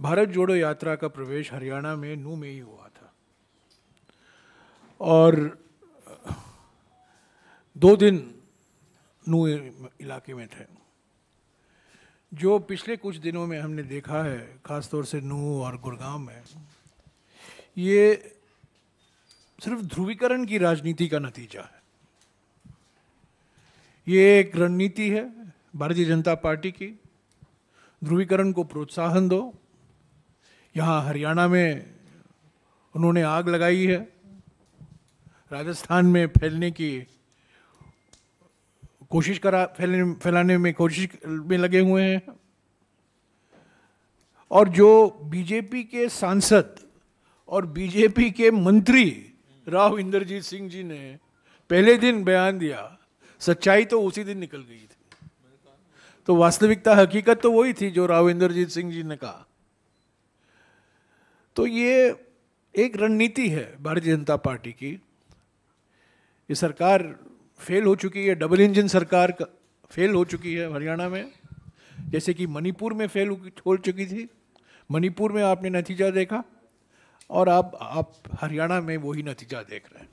भारत जोड़ो यात्रा का प्रवेश हरियाणा में नू में ही हुआ था और दो दिन नू इलाके में थे जो पिछले कुछ दिनों में हमने देखा है ख़ासतौर से नू और गुड़गांव में ये सिर्फ ध्रुवीकरण की राजनीति का नतीजा है ये एक रणनीति है भारतीय जनता पार्टी की ध्रुवीकरण को प्रोत्साहन दो जहाँ हरियाणा में उन्होंने आग लगाई है राजस्थान में फैलने की कोशिश करा फैलने फैलाने में कोशिश में लगे हुए हैं और जो बीजेपी के सांसद और बीजेपी के मंत्री राव इंद्रजीत सिंह जी ने पहले दिन बयान दिया सच्चाई तो उसी दिन निकल गई थी तो वास्तविकता हकीकत तो वही थी जो राव इंद्रजीत सिंह जी ने कहा तो ये एक रणनीति है भारतीय जनता पार्टी की ये सरकार फेल हो चुकी है डबल इंजन सरकार फेल हो चुकी है हरियाणा में जैसे कि मणिपुर में फेल हो चुकी थी मणिपुर में आपने नतीजा देखा और अब आप, आप हरियाणा में वही नतीजा देख रहे हैं